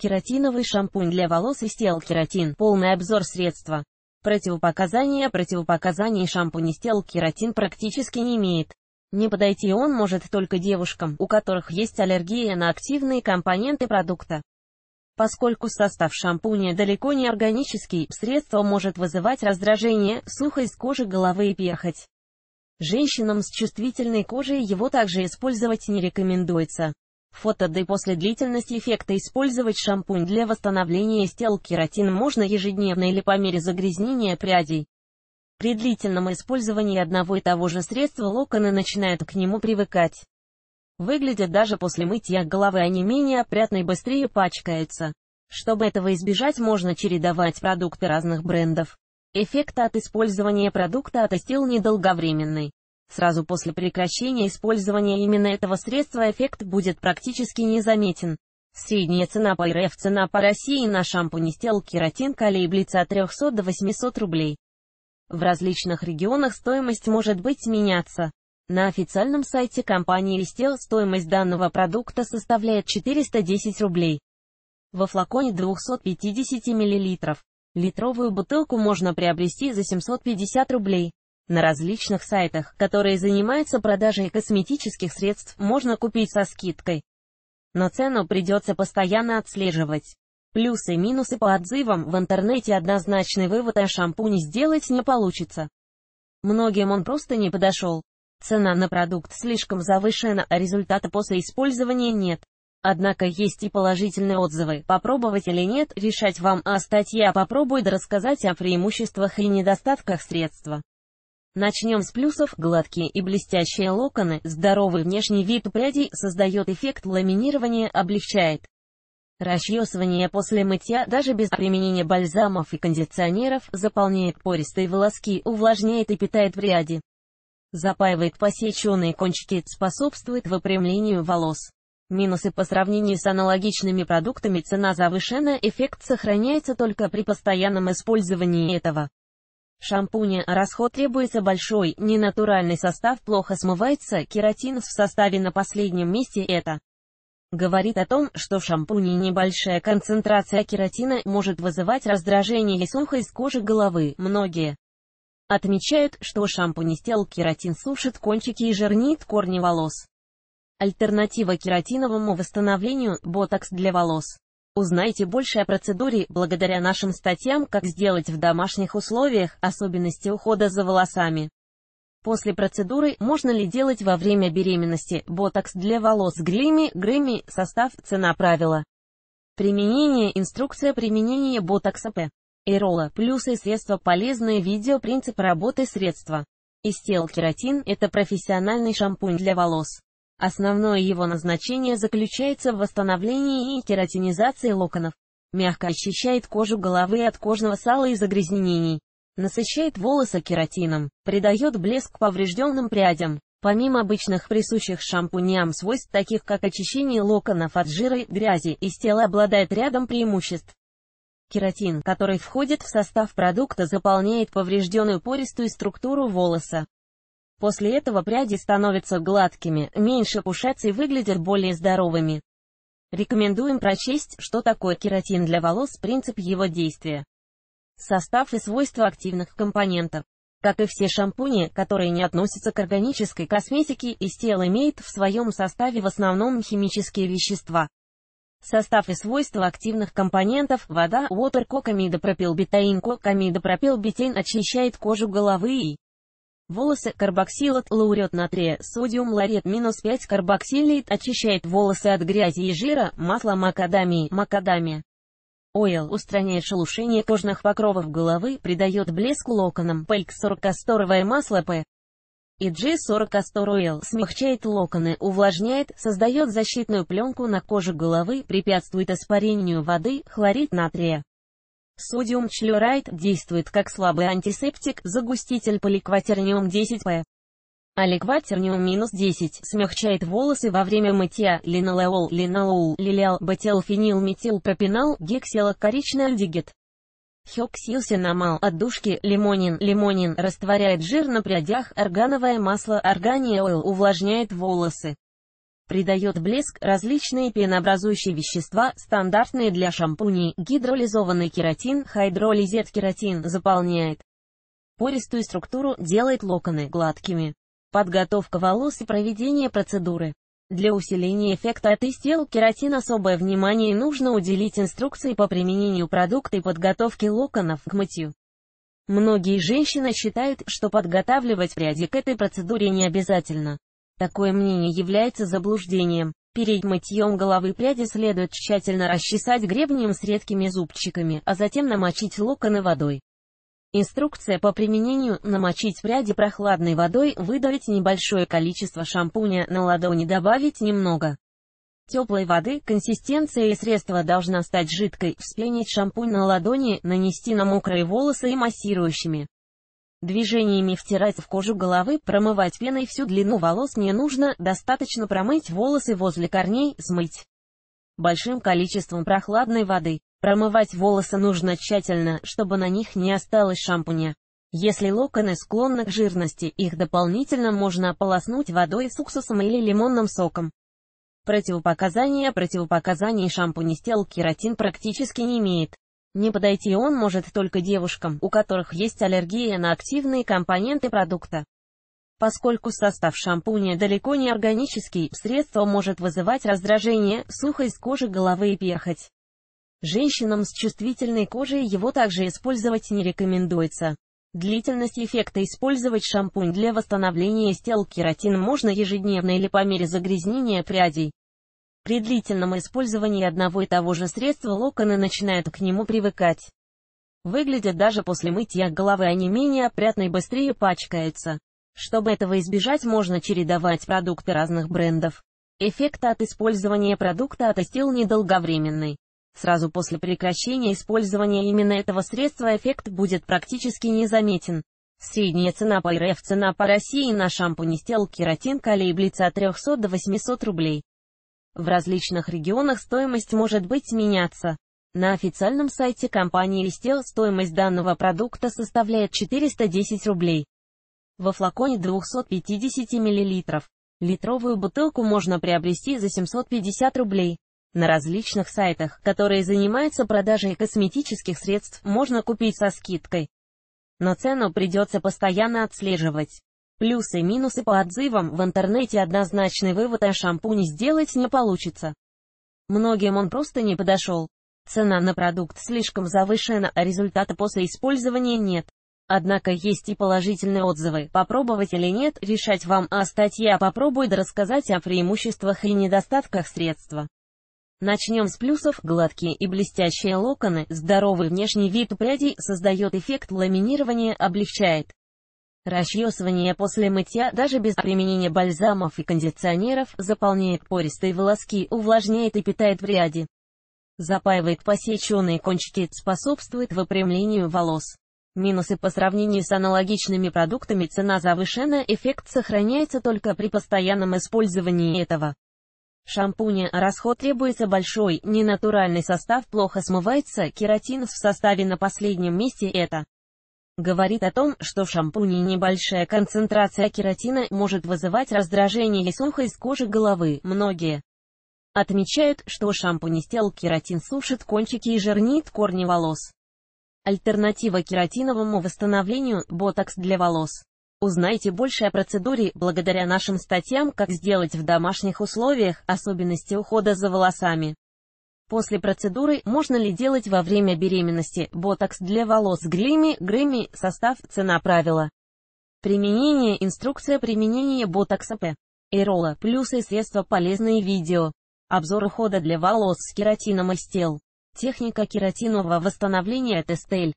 Кератиновый шампунь для волос из тел кератин. Полный обзор средства. Противопоказания Противопоказаний шампунь из тел кератин практически не имеет. Не подойти он может только девушкам, у которых есть аллергия на активные компоненты продукта. Поскольку состав шампуня далеко не органический, средство может вызывать раздражение, сухость кожи головы и перхоть. Женщинам с чувствительной кожей его также использовать не рекомендуется. Фото D После длительности эффекта использовать шампунь для восстановления стел кератин можно ежедневно или по мере загрязнения прядей. При длительном использовании одного и того же средства локоны начинают к нему привыкать. Выглядят даже после мытья головы они менее опрятно и быстрее пачкаются. Чтобы этого избежать, можно чередовать продукты разных брендов. Эффект от использования продукта от стел недолговременный. Сразу после прекращения использования именно этого средства эффект будет практически незаметен. Средняя цена по РФ цена по России на шампунь стел кератин колеблется от 300 до 800 рублей. В различных регионах стоимость может быть меняться. На официальном сайте компании Estelle стоимость данного продукта составляет 410 рублей. Во флаконе 250 мл. Литровую бутылку можно приобрести за 750 рублей. На различных сайтах, которые занимаются продажей косметических средств, можно купить со скидкой. Но цену придется постоянно отслеживать. Плюсы и минусы по отзывам в интернете однозначный вывод о а шампуне сделать не получится. Многим он просто не подошел. Цена на продукт слишком завышена, а результата после использования нет. Однако есть и положительные отзывы, попробовать или нет, решать вам, а статья попробует рассказать о преимуществах и недостатках средства. Начнем с плюсов. Гладкие и блестящие локоны, здоровый внешний вид прядей создает эффект ламинирования, облегчает расчесывание после мытья, даже без применения бальзамов и кондиционеров, заполняет пористые волоски, увлажняет и питает пряди. Запаивает посеченные кончики, способствует выпрямлению волос. Минусы по сравнению с аналогичными продуктами цена завышена, эффект сохраняется только при постоянном использовании этого шампуня расход требуется большой, ненатуральный состав плохо смывается, кератин в составе на последнем месте это говорит о том, что в шампуне небольшая концентрация кератина может вызывать раздражение и сухость кожи головы. Многие отмечают, что шампунь из тел кератин сушит кончики и жирнит корни волос. Альтернатива кератиновому восстановлению – ботокс для волос. Узнайте больше о процедуре благодаря нашим статьям «Как сделать в домашних условиях особенности ухода за волосами». После процедуры можно ли делать во время беременности ботокс для волос Грими, Грими, состав, цена, правила. Применение, инструкция применения ботокса П. Эрола, плюсы, средства, полезные, видео, принцип работы, средства. Истел кератин – это профессиональный шампунь для волос. Основное его назначение заключается в восстановлении и кератинизации локонов. Мягко очищает кожу головы от кожного сала и загрязнений. Насыщает волосы кератином, придает блеск поврежденным прядям. Помимо обычных присущих шампуням свойств, таких как очищение локонов от жира и грязи, из тела обладает рядом преимуществ. Кератин, который входит в состав продукта, заполняет поврежденную пористую структуру волоса, После этого пряди становятся гладкими, меньше пушатся и выглядят более здоровыми. Рекомендуем прочесть, что такое кератин для волос, принцип его действия, состав и свойства активных компонентов. Как и все шампуни, которые не относятся к органической косметике, из тела имеет в своем составе в основном химические вещества. Состав и свойства активных компонентов – вода, water, кокамидопропилбетаин, кокамидопропилбетин очищает кожу головы и Волосы карбоксилат лаурет натрия, содиум ларет минус 5 карбоксилейт очищает волосы от грязи и жира, масло макадамии, макадамия. Ойл устраняет шелушение кожных покровов головы, придает блеск локонам, пельк 40 касторовое масло П. И G40 кастор ойл смягчает локоны, увлажняет, создает защитную пленку на коже головы, препятствует испарению воды, хлорид натрия. Содиум члорайд действует как слабый антисептик, загуститель поликватерниум 10П. А минус 10 смягчает волосы во время мытья, линолеол, линолол, лилиал, бетилфенил, метилпропинал, гексилокоричный альдегид. Хёксилсинамал, отдушки, лимонин, лимонин, растворяет жир на прядях, органовое масло, органиоил, увлажняет волосы придает блеск различные пенообразующие вещества, стандартные для шампуней, гидролизованный кератин, хайдролизет кератин, заполняет пористую структуру, делает локоны гладкими. Подготовка волос и проведение процедуры. Для усиления эффекта от истел кератин особое внимание нужно уделить инструкции по применению продукта и подготовке локонов к мытью. Многие женщины считают, что подготавливать пряди к этой процедуре не обязательно. Такое мнение является заблуждением. Перед мытьем головы пряди следует тщательно расчесать гребнем с редкими зубчиками, а затем намочить локоны водой. Инструкция по применению «Намочить пряди прохладной водой», выдавить небольшое количество шампуня на ладони, добавить немного теплой воды, консистенция и средство должна стать жидкой, вспенить шампунь на ладони, нанести на мокрые волосы и массирующими. Движениями втирать в кожу головы, промывать пеной всю длину волос не нужно, достаточно промыть волосы возле корней, смыть большим количеством прохладной воды. Промывать волосы нужно тщательно, чтобы на них не осталось шампуня. Если локоны склонны к жирности, их дополнительно можно ополоснуть водой с уксусом или лимонным соком. Противопоказания Противопоказаний шампунь из тел кератин практически не имеет. Не подойти он может только девушкам, у которых есть аллергия на активные компоненты продукта. Поскольку состав шампуня далеко не органический, средство может вызывать раздражение, сухость кожи головы и перхоть. Женщинам с чувствительной кожей его также использовать не рекомендуется. Длительность эффекта использовать шампунь для восстановления стел кератин можно ежедневно или по мере загрязнения прядей. При длительном использовании одного и того же средства локоны начинают к нему привыкать. Выглядят даже после мытья головы они менее опрятно и быстрее пачкаются. Чтобы этого избежать, можно чередовать продукты разных брендов. Эффект от использования продукта отостил недолговременный. Сразу после прекращения использования именно этого средства эффект будет практически незаметен. Средняя цена по РФ цена по России на шампунь стел кератин колеблется от 300 до 800 рублей. В различных регионах стоимость может быть меняться. На официальном сайте компании Listel стоимость данного продукта составляет 410 рублей. Во флаконе 250 мл. Литровую бутылку можно приобрести за 750 рублей. На различных сайтах, которые занимаются продажей косметических средств, можно купить со скидкой. Но цену придется постоянно отслеживать. Плюсы и минусы по отзывам в интернете однозначный вывод о а шампуне сделать не получится. Многим он просто не подошел. Цена на продукт слишком завышена, а результата после использования нет. Однако есть и положительные отзывы, попробовать или нет, решать вам, а статья попробует рассказать о преимуществах и недостатках средства. Начнем с плюсов. Гладкие и блестящие локоны, здоровый внешний вид прядей, создает эффект ламинирования, облегчает Расчесывание после мытья даже без применения бальзамов и кондиционеров заполняет пористые волоски, увлажняет и питает пряди. Запаивает посеченные кончики, способствует выпрямлению волос. Минусы по сравнению с аналогичными продуктами цена завышена, эффект сохраняется только при постоянном использовании этого. Шампуня расход требуется большой, ненатуральный состав плохо смывается, кератин в составе на последнем месте это говорит о том, что в шампуне небольшая концентрация кератина может вызывать раздражение и сухость кожи головы. Многие отмечают, что шампунь стел кератин сушит кончики и жирнит корни волос. Альтернатива кератиновому восстановлению – ботокс для волос. Узнайте больше о процедуре благодаря нашим статьям «Как сделать в домашних условиях особенности ухода за волосами». После процедуры можно ли делать во время беременности ботокс для волос Грими, Грими, состав, цена, правила. Применение, инструкция применения ботокса П. Эрола, плюсы, средства, полезные видео. Обзор ухода для волос с кератином и стел. Техника кератинового восстановления Тестель.